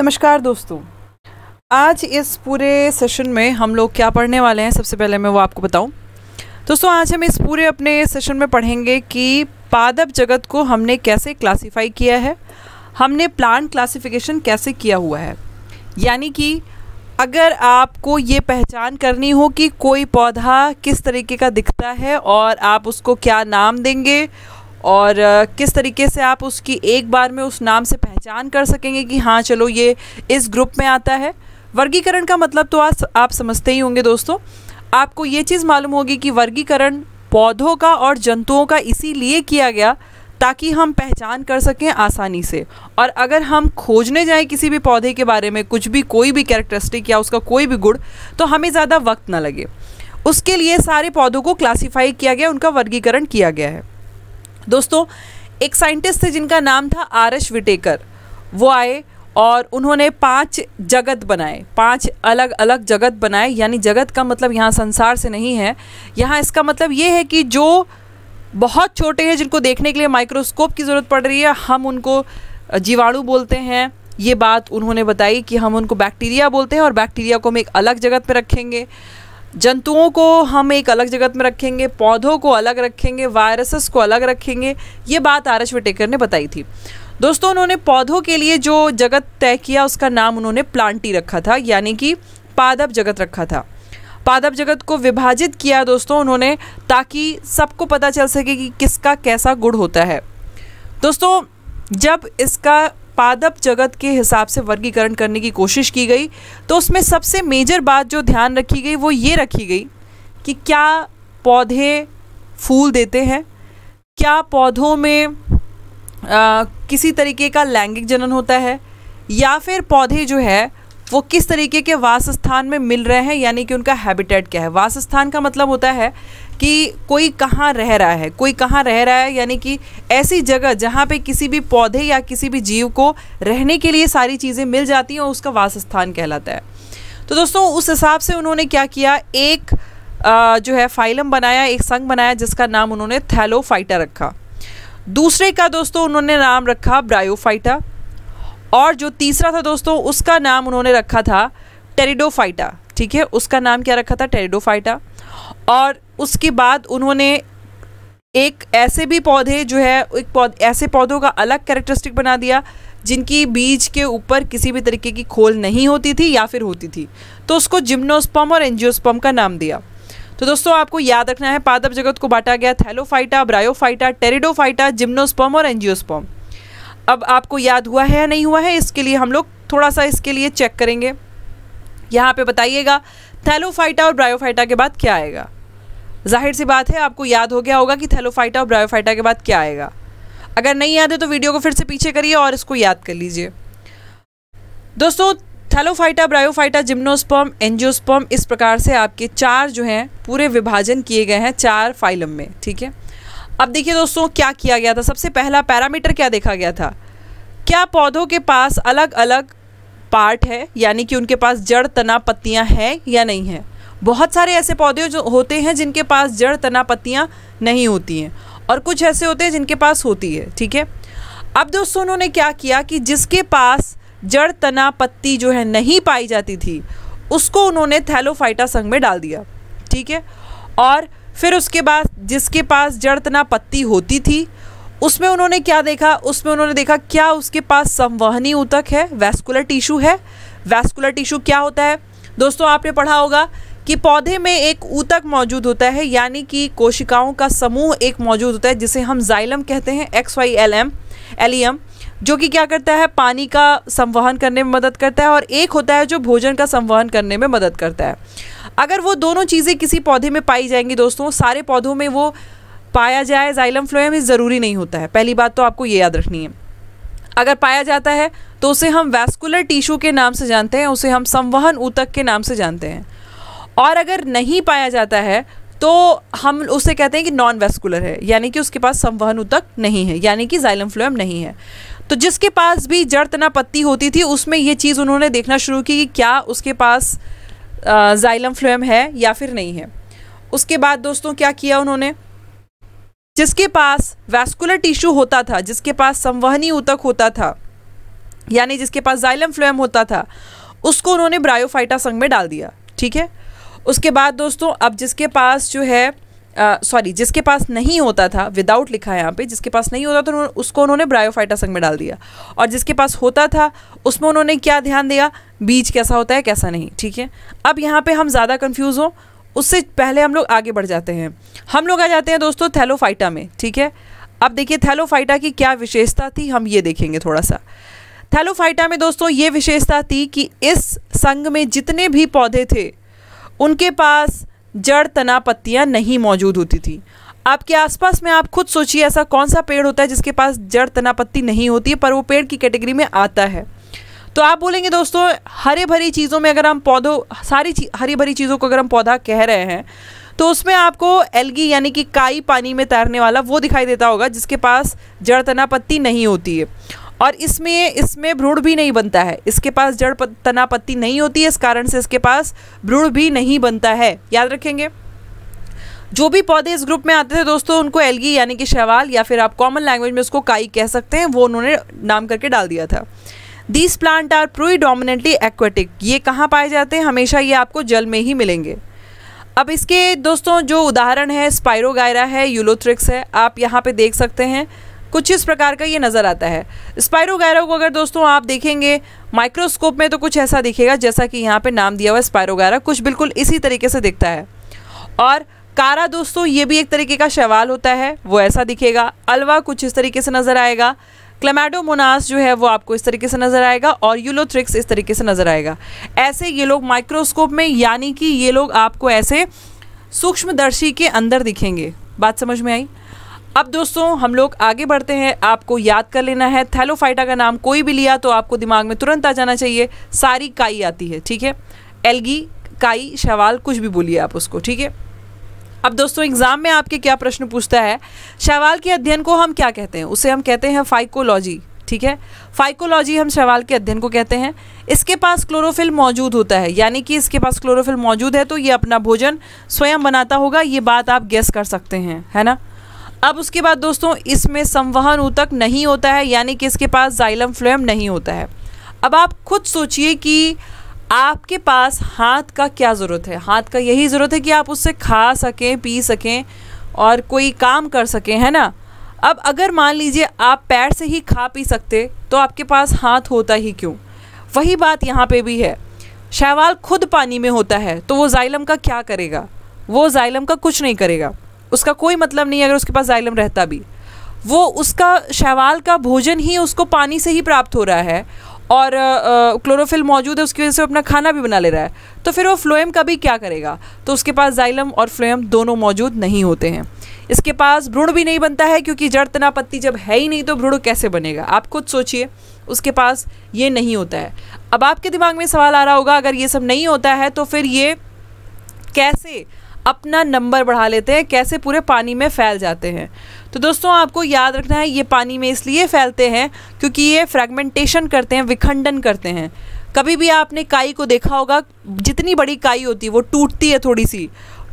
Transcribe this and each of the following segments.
नमस्कार दोस्तों आज इस पूरे सेशन में हम लोग क्या पढ़ने वाले हैं सबसे पहले मैं वो आपको बताऊं दोस्तों आज हम इस पूरे अपने सेशन में पढ़ेंगे कि पादप जगत को हमने कैसे क्लासिफाई किया है हमने प्लांट क्लासिफिकेशन कैसे किया हुआ है यानी कि अगर आपको ये पहचान करनी हो कि कोई पौधा किस तरीके का दिखता है और आप उसको क्या नाम देंगे और किस तरीके से आप उसकी एक बार में उस नाम से पहचान कर सकेंगे कि हाँ चलो ये इस ग्रुप में आता है वर्गीकरण का मतलब तो आज आप समझते ही होंगे दोस्तों आपको ये चीज़ मालूम होगी कि वर्गीकरण पौधों का और जंतुओं का इसीलिए किया गया ताकि हम पहचान कर सकें आसानी से और अगर हम खोजने जाएं किसी भी पौधे के बारे में कुछ भी कोई भी कैरेक्टरिस्टिक या उसका कोई भी गुड़ तो हमें ज़्यादा वक्त ना लगे उसके लिए सारे पौधों को क्लासीफाई किया गया उनका वर्गीकरण किया गया है दोस्तों एक साइंटिस्ट थे जिनका नाम था आर विटेकर वो आए और उन्होंने पांच जगत बनाए पांच अलग अलग जगत बनाए यानी जगत का मतलब यहाँ संसार से नहीं है यहाँ इसका मतलब ये है कि जो बहुत छोटे हैं जिनको देखने के लिए माइक्रोस्कोप की ज़रूरत पड़ रही है हम उनको जीवाणु बोलते हैं ये बात उन्होंने बताई कि हम उनको बैक्टीरिया बोलते हैं और बैक्टीरिया को हम एक अलग जगत पर रखेंगे जंतुओं को हम एक अलग जगत में रखेंगे पौधों को अलग रखेंगे वायरसेस को अलग रखेंगे ये बात आर एस वटेकर ने बताई थी दोस्तों उन्होंने पौधों के लिए जो जगत तय किया उसका नाम उन्होंने प्लांटी रखा था यानी कि पादप जगत रखा था पादप जगत को विभाजित किया दोस्तों उन्होंने ताकि सबको पता चल सके कि किसका कैसा गुड़ होता है दोस्तों जब इसका पादप जगत के हिसाब से वर्गीकरण करने की कोशिश की गई तो उसमें सबसे मेजर बात जो ध्यान रखी गई वो ये रखी गई कि क्या पौधे फूल देते हैं क्या पौधों में आ, किसी तरीके का लैंगिक जनन होता है या फिर पौधे जो है वो किस तरीके के वासस्थान में मिल रहे हैं यानी कि उनका हैबिटेट क्या है वासस्थान का मतलब होता है कि कोई कहाँ रह रहा है कोई कहाँ रह रहा है यानी कि ऐसी जगह जहाँ पे किसी भी पौधे या किसी भी जीव को रहने के लिए सारी चीज़ें मिल जाती हैं और उसका वासस्थान कहलाता है तो दोस्तों उस हिसाब से उन्होंने क्या किया एक आ, जो है फाइलम बनाया एक संघ बनाया जिसका नाम उन्होंने थैलोफाइटा रखा दूसरे का दोस्तों उन्होंने नाम रखा ब्रायोफाइटा और जो तीसरा था दोस्तों उसका नाम उन्होंने रखा था टेरिडोफाइटा ठीक है उसका नाम क्या रखा था टेरिडोफाइटा और उसके बाद उन्होंने एक ऐसे भी पौधे जो है एक पौध ऐसे पौधों का अलग कैरेक्टरिस्टिक बना दिया जिनकी बीज के ऊपर किसी भी तरीके की खोल नहीं होती थी या फिर होती थी तो उसको जिम्नोस्पम और एनजियोस्पम का नाम दिया तो दोस्तों आपको याद रखना है पादप जगत को बांटा गया थैलोफाइटा ब्रायोफाइटा टेरिडोफाइटा जिम्नोस्पम और एनजियोस्पम अब आपको याद हुआ है या नहीं हुआ है इसके लिए हम लोग थोड़ा सा इसके लिए चेक करेंगे यहाँ पे बताइएगा थैलोफाइटा और ब्रायोफाइटा के बाद क्या आएगा जाहिर सी बात है आपको याद हो गया होगा कि थैलोफाइटा और ब्रायोफाइटा के बाद क्या आएगा अगर नहीं याद है तो वीडियो को फिर से पीछे करिए और इसको याद कर लीजिए दोस्तों थैलोफाइटा ब्रायोफाइटा जिम्नोस्पर्म एंजियोस्पर्म इस प्रकार से आपके चार जो हैं पूरे विभाजन किए गए हैं चार फाइलम में ठीक है अब देखिए दोस्तों क्या किया गया था सबसे पहला पैरामीटर क्या देखा गया था क्या पौधों के पास अलग अलग पार्ट है यानी कि उनके पास जड़ तना पत्तियां हैं या नहीं है बहुत सारे ऐसे पौधे जो होते हैं जिनके पास जड़ तना पत्तियाँ नहीं होती हैं और कुछ ऐसे होते हैं जिनके पास होती है ठीक है अब दोस्तों उन्होंने क्या किया कि जिसके पास जड़ तना पत्ती जो है नहीं पाई जाती थी उसको उन्होंने थैलोफाइटा संघ में डाल दिया ठीक है और फिर उसके बाद जिसके पास जड़ तना पत्ती होती थी उसमें उन्होंने क्या देखा उसमें उन्होंने देखा क्या उसके पास संवहनी ऊतक है वैस्कुलर टिश्यू है वैस्कुलर टिश्यू क्या होता है दोस्तों आपने पढ़ा होगा कि पौधे में एक ऊतक मौजूद होता है यानी कि कोशिकाओं का समूह एक मौजूद होता है जिसे हम जाइलम कहते हैं एक्स वाई एल एम एलियम जो कि क्या करता है पानी का संवहन करने में मदद करता है और एक होता है जो भोजन का संवहन करने में मदद करता है अगर वो दोनों चीज़ें किसी पौधे में पाई जाएंगी दोस्तों सारे पौधों में वो पाया जाए जाइलम फ्लोएम ये ज़रूरी नहीं होता है पहली बात तो आपको ये याद रखनी है अगर पाया जाता है तो उसे हम वैस्कुलर टिश्यू के नाम से जानते हैं उसे हम संवहन ऊतक के नाम से जानते हैं और अगर नहीं पाया जाता है तो हम उसे कहते हैं कि नॉन वेस्कुलर है यानी कि उसके पास संवहन उतक नहीं है यानी कि जाइलम फ्लोएम नहीं है तो जिसके पास भी जड़ तना पत्ती होती थी उसमें ये चीज़ उन्होंने देखना शुरू की कि क्या उसके पास जाइलम फ्लोएम है या फिर नहीं है उसके बाद दोस्तों क्या किया उन्होंने जिसके पास वैस्कुलर टिश्यू होता था जिसके पास संवहनी उतक होता था यानी जिसके पास जाइलम फ्लोएम होता था उसको उन्होंने ब्रायोफाइटा संघ में डाल दिया ठीक है उसके बाद दोस्तों अब जिसके पास जो है सॉरी uh, जिसके पास नहीं होता था विदाउट लिखा है यहाँ पे जिसके पास नहीं होता था उसको उन्होंने ब्रायोफाइटा संघ में डाल दिया और जिसके पास होता था उसमें उन्होंने क्या ध्यान दिया बीज कैसा होता है कैसा नहीं ठीक है अब यहाँ पे हम ज़्यादा कन्फ्यूज़ हों उससे पहले हम लोग आगे बढ़ जाते हैं हम लोग आ जाते हैं दोस्तों थैलोफाइटा में ठीक है अब देखिए थैलोफाइटा की क्या विशेषता थी हम ये देखेंगे थोड़ा सा थैलोफाइटा में दोस्तों ये विशेषता थी कि इस संघ में जितने भी पौधे थे उनके पास जड़ तना पत्तियाँ नहीं मौजूद होती थी आपके आसपास में आप खुद सोचिए ऐसा कौन सा पेड़ होता है जिसके पास जड़ तना पत्ती नहीं होती है पर वो पेड़ की कैटेगरी में आता है तो आप बोलेंगे दोस्तों हरे भरी चीज़ों में अगर हम पौधों सारी हरी भरी चीज़ों को अगर हम पौधा कह रहे हैं तो उसमें आपको एलगी यानी कि काई पानी में तैरने वाला वो दिखाई देता होगा जिसके पास जड़ तना पत्ती नहीं होती है और इसमें इसमें भ्रूण भी नहीं बनता है इसके पास जड़ तना पत्ती नहीं होती है इस कारण से इसके पास भ्रूण भी नहीं बनता है याद रखेंगे जो भी पौधे इस ग्रुप में आते थे दोस्तों उनको एलगी यानी कि शैवाल या फिर आप कॉमन लैंग्वेज में उसको काई कह सकते हैं वो उन्होंने नाम करके डाल दिया था these plant are predominantly aquatic ये कहाँ पाए जाते हैं हमेशा ये आपको जल में ही मिलेंगे अब इसके दोस्तों जो उदाहरण है स्पायरोगायरा है यूलोथ्रिक्स है आप यहाँ पे देख सकते हैं कुछ इस प्रकार का ये नज़र आता है स्पायरोगैरो को अगर दोस्तों आप देखेंगे माइक्रोस्कोप में तो कुछ ऐसा दिखेगा जैसा कि यहाँ पे नाम दिया हुआ स्पायरोगैरा कुछ बिल्कुल इसी तरीके से दिखता है और कारा दोस्तों ये भी एक तरीके का शवाल होता है वो ऐसा दिखेगा अलवा कुछ इस तरीके से नज़र आएगा क्लेमेडोमोनास जो है वो आपको इस तरीके से नज़र आएगा और यूलोथ्रिक्स इस तरीके से नज़र आएगा ऐसे ये लोग माइक्रोस्कोप में यानी कि ये लोग आपको ऐसे सूक्ष्मदर्शी के अंदर दिखेंगे बात समझ में आई अब दोस्तों हम लोग आगे बढ़ते हैं आपको याद कर लेना है थैलोफाइटा का नाम कोई भी लिया तो आपको दिमाग में तुरंत आ जाना चाहिए सारी काई आती है ठीक है एलगी काई शवाल कुछ भी बोलिए आप उसको ठीक है अब दोस्तों एग्ज़ाम में आपके क्या प्रश्न पूछता है शवाल के अध्ययन को हम क्या कहते हैं उसे हम कहते हैं फाइकोलॉजी ठीक है फाइकोलॉजी हम शवाल के अध्ययन को कहते हैं इसके पास क्लोरोफिल मौजूद होता है यानी कि इसके पास क्लोरोफिल मौजूद है तो ये अपना भोजन स्वयं बनाता होगा ये बात आप गैस कर सकते हैं है ना अब उसके बाद दोस्तों इसमें संवहन ऊतक नहीं होता है यानी कि इसके पास जाइलम फ्लोएम नहीं होता है अब आप खुद सोचिए कि आपके पास हाथ का क्या ज़रूरत है हाथ का यही ज़रूरत है कि आप उससे खा सकें पी सकें और कोई काम कर सकें है ना अब अगर मान लीजिए आप पैर से ही खा पी सकते तो आपके पास हाथ होता ही क्यों वही बात यहाँ पे भी है शैवाल खुद पानी में होता है तो वो जाइलम का क्या करेगा वो जाइलम का कुछ नहीं करेगा उसका कोई मतलब नहीं अगर उसके पास जाइलम रहता भी वो उसका शैवाल का भोजन ही उसको पानी से ही प्राप्त हो रहा है और क्लोरोफिल मौजूद है उसकी वजह से वो अपना खाना भी बना ले रहा है तो फिर वो फ्लोएम का भी क्या करेगा तो उसके पास जाइलम और फ्लोएम दोनों मौजूद नहीं होते हैं इसके पास भ्रूण भी नहीं बनता है क्योंकि जड़ तना पत्ती जब है ही नहीं तो भ्रूण कैसे बनेगा आप खुद सोचिए उसके पास ये नहीं होता है अब आपके दिमाग में सवाल आ रहा होगा अगर ये सब नहीं होता है तो फिर ये कैसे अपना नंबर बढ़ा लेते हैं कैसे पूरे पानी में फैल जाते हैं तो दोस्तों आपको याद रखना है ये पानी में इसलिए फैलते हैं क्योंकि ये फ्रैगमेंटेशन करते हैं विखंडन करते हैं कभी भी आपने काई को देखा होगा जितनी बड़ी काई होती है वो टूटती है थोड़ी सी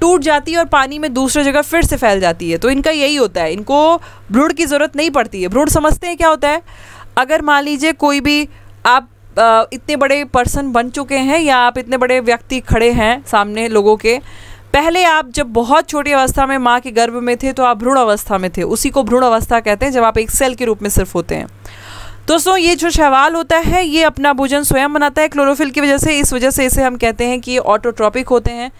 टूट जाती है और पानी में दूसरे जगह फिर से फैल जाती है तो इनका यही होता है इनको भ्रूण की ज़रूरत नहीं पड़ती है भ्रूण समझते हैं क्या होता है अगर मान लीजिए कोई भी आप इतने बड़े पर्सन बन चुके हैं या आप इतने बड़े व्यक्ति खड़े हैं सामने लोगों के पहले आप जब बहुत छोटी अवस्था में माँ के गर्भ में थे तो आप भ्रूण अवस्था में थे उसी को भ्रूण अवस्था कहते हैं जब आप एक सेल के रूप में सिर्फ होते हैं दोस्तों ये जो शैवाल होता है ये अपना भोजन स्वयं बनाता है क्लोरोफिल की वजह से इस वजह से इसे हम कहते हैं कि ये ऑटोट्रॉपिक होते हैं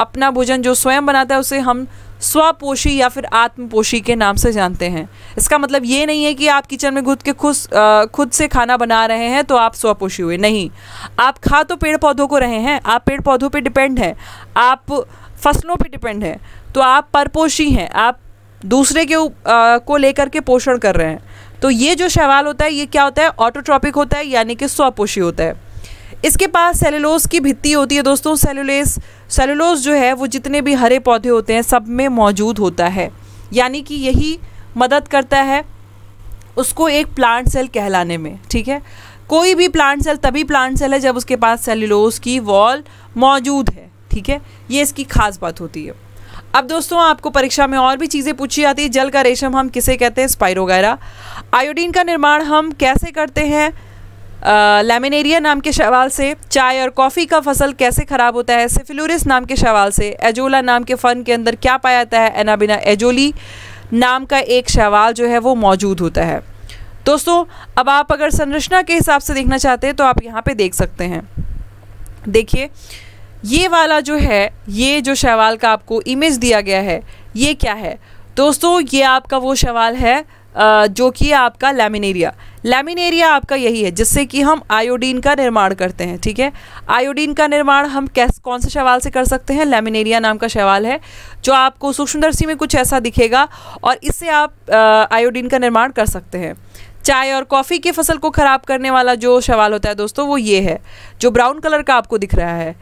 अपना भोजन जो स्वयं बनाता है उसे हम स्वपोषी या फिर आत्मपोषी के नाम से जानते हैं इसका मतलब ये नहीं है कि आप किचन में घुद के खुद खुद से खाना बना रहे हैं तो आप स्वपोषी हुए नहीं आप खा तो पेड़ पौधों को रहे हैं आप पेड़ पौधों पर डिपेंड हैं आप फसलों पे डिपेंड है तो आप परपोषी हैं आप दूसरे के आ, को लेकर के पोषण कर रहे हैं तो ये जो शैवाल होता है ये क्या होता है ऑटोट्रॉपिक होता है यानी कि स्वपोषी होता है इसके पास सेलुलोज की भित्ति होती है दोस्तों सेलुलेस सेलुलोज जो है वो जितने भी हरे पौधे होते हैं सब में मौजूद होता है यानी कि यही मदद करता है उसको एक प्लांट सेल कहलाने में ठीक है कोई भी प्लांट सेल तभी प्लांट सेल है जब उसके पास सेलुलोज की वॉल मौजूद है ठीक है ये इसकी खास बात होती है अब दोस्तों आपको परीक्षा में और भी चीज़ें पूछी जाती है जल का रेशम हम किसे कहते हैं स्पायरोगैरा आयोडीन का निर्माण हम कैसे करते हैं लेमिनेरिया नाम के शवाल से चाय और कॉफ़ी का फसल कैसे ख़राब होता है सिफिलोरिस नाम के शवाल से एजोला नाम के फ़न के अंदर क्या पाया जाता है एनाबिना एजोली नाम का एक शवाल जो है वो मौजूद होता है दोस्तों अब आप अगर संरचना के हिसाब से देखना चाहते हैं तो आप यहाँ पे देख सकते हैं देखिए ये वाला जो है ये जो शवाल का आपको इमेज दिया गया है ये क्या है दोस्तों ये आपका वो शवाल है जो कि आपका लेमिनेरिया लेमिनेरिया आपका यही है जिससे कि हम आयोडीन का निर्माण करते हैं ठीक है आयोडीन का निर्माण हम कैस कौन से शैवाल से कर सकते हैं लेमिनेरिया नाम का शैवाल है जो आपको सूक्ष्मदर्शी में कुछ ऐसा दिखेगा और इससे आप आयोडीन का निर्माण कर सकते हैं चाय और कॉफ़ी की फसल को ख़राब करने वाला जो शवाल होता है दोस्तों वो ये है जो ब्राउन कलर का आपको दिख रहा है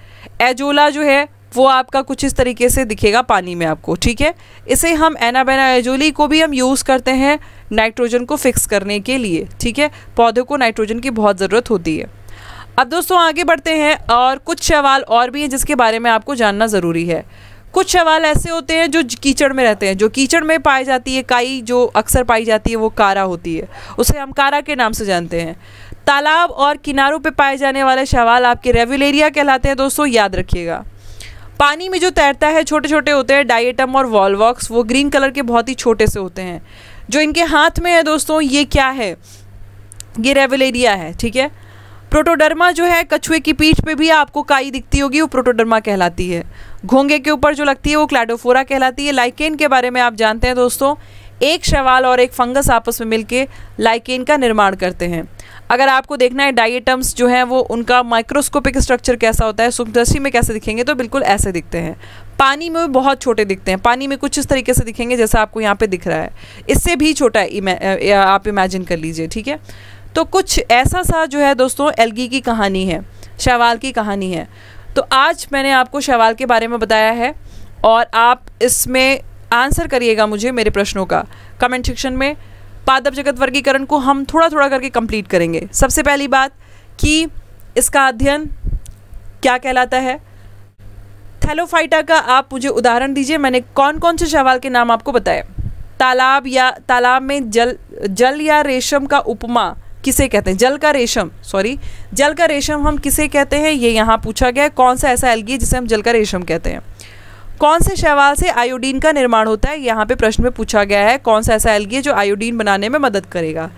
एजोला जो है वो आपका कुछ इस तरीके से दिखेगा पानी में आपको ठीक है इसे हम एनाबेना एजोली को भी हम यूज़ करते हैं नाइट्रोजन को फिक्स करने के लिए ठीक है पौधों को नाइट्रोजन की बहुत ज़रूरत होती है अब दोस्तों आगे बढ़ते हैं और कुछ सवाल और भी हैं जिसके बारे में आपको जानना ज़रूरी है कुछ सवाल ऐसे होते हैं जो कीचड़ में रहते हैं जो कीचड़ में पाई जाती है काई जो अक्सर पाई जाती है वो कारा होती है उसे हम कारा के नाम से जानते हैं तालाब और किनारों पे पाए जाने वाले शवाल आपके रेविलेरिया कहलाते हैं दोस्तों याद रखिएगा पानी में जो तैरता है छोटे छोटे होते हैं डाइटम और वॉलवॉक्स वो ग्रीन कलर के बहुत ही छोटे से होते हैं जो इनके हाथ में है दोस्तों ये क्या है ये रेवलेरिया है ठीक है प्रोटोडर्मा जो है कछुए की पीठ पे भी आपको काई दिखती होगी वो प्रोटोडर्मा कहलाती है घोंगे के ऊपर जो लगती है वो क्लाडोफोरा कहलाती है लाइकेन के बारे में आप जानते हैं दोस्तों एक शवाल और एक फंगस आपस में मिलके लाइकेन का निर्माण करते हैं अगर आपको देखना है डाइएटम्स जो हैं वो उनका माइक्रोस्कोपिक स्ट्रक्चर कैसा होता है सूक्ष्मदर्शी में कैसे दिखेंगे तो बिल्कुल ऐसे दिखते हैं पानी में भी बहुत छोटे दिखते हैं पानी में कुछ इस तरीके से दिखेंगे जैसा आपको यहाँ पे दिख रहा है इससे भी छोटा इमे, आप इमेजिन कर लीजिए ठीक है तो कुछ ऐसा सा जो है दोस्तों एलगी की कहानी है शैवाल की कहानी है तो आज मैंने आपको शैवाल के बारे में बताया है और आप इसमें आंसर करिएगा मुझे मेरे प्रश्नों का कमेंट सेक्शन में पादप जगत वर्गीकरण को हम थोड़ा थोड़ा करके कंप्लीट करेंगे सबसे पहली बात कि इसका अध्ययन क्या कहलाता है थैलोफाइटा का आप मुझे उदाहरण दीजिए मैंने कौन कौन से शवाल के नाम आपको बताया तालाब या तालाब में जल जल या रेशम का उपमा किसे कहते हैं जल का रेशम सॉरी जल का रेशम हम किसे कहते हैं ये यहाँ पूछा गया है कौन सा ऐसा एलगी जिसे हम जल का रेशम कहते हैं कौन से शैवाल से आयोडीन का निर्माण होता है यहाँ पे प्रश्न में पूछा गया है कौन सा ऐसा एलगी है जो आयोडीन बनाने में मदद करेगा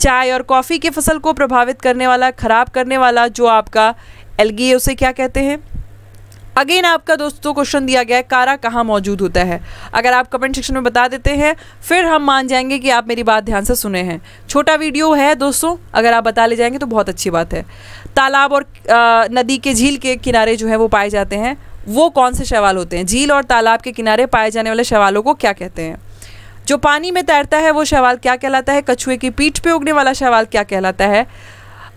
चाय और कॉफ़ी की फसल को प्रभावित करने वाला ख़राब करने वाला जो आपका एलगी है उसे क्या कहते हैं अगेन आपका दोस्तों क्वेश्चन दिया गया है कारा कहाँ मौजूद होता है अगर आप कमेंट सेक्शन में बता देते हैं फिर हम मान जाएंगे कि आप मेरी बात ध्यान से सुने हैं छोटा वीडियो है दोस्तों अगर आप बता ले जाएंगे तो बहुत अच्छी बात है तालाब और आ, नदी के झील के किनारे जो है वो पाए जाते हैं वो कौन से शैवाल होते हैं झील और तालाब के किनारे पाए जाने वाले शैवालों को क्या कहते हैं जो पानी में तैरता है वो शैवाल क्या कहलाता है कछुए की पीठ पे उगने वाला शैवाल क्या कहलाता है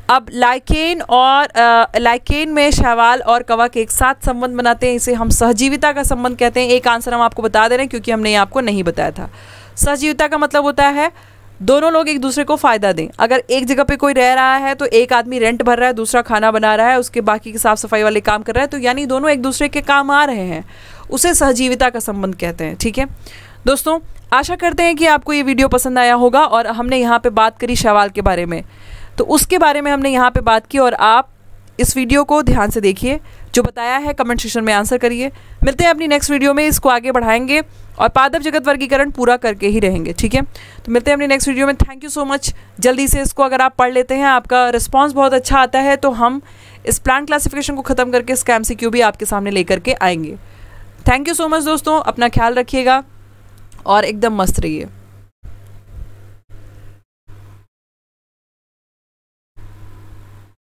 अब लाइकेन और आ, लाइकेन में शैवाल और कवक एक साथ संबंध बनाते हैं इसे हम सहजीविता का संबंध कहते हैं एक आंसर हम आपको बता दे रहे हैं क्योंकि हमने ये आपको नहीं बताया था सहजीविता का मतलब होता है दोनों लोग एक दूसरे को फ़ायदा दें अगर एक जगह पे कोई रह रहा है तो एक आदमी रेंट भर रहा है दूसरा खाना बना रहा है उसके बाकी के साफ सफाई वाले काम कर रहा है तो यानी दोनों एक दूसरे के काम आ रहे हैं उसे सहजीविता का संबंध कहते हैं ठीक है दोस्तों आशा करते हैं कि आपको ये वीडियो पसंद आया होगा और हमने यहाँ पर बात करी शवाल के बारे में तो उसके बारे में हमने यहाँ पर बात की और आप इस वीडियो को ध्यान से देखिए जो बताया है कमेंट सेक्शन में आंसर करिए मिलते हैं अपनी नेक्स्ट वीडियो में इसको आगे बढ़ाएंगे और पादप जगत वर्गीकरण पूरा करके ही रहेंगे ठीक है तो मिलते हैं अपनी नेक्स्ट वीडियो में थैंक यू सो मच जल्दी से इसको अगर आप पढ़ लेते हैं आपका रिस्पॉन्स बहुत अच्छा आता है तो हम इस प्लान क्लासिफिकेशन को ख़त्म करके इसका सी भी आपके सामने लेकर के आएंगे थैंक यू सो मच दोस्तों अपना ख्याल रखिएगा और एकदम मस्त रहिए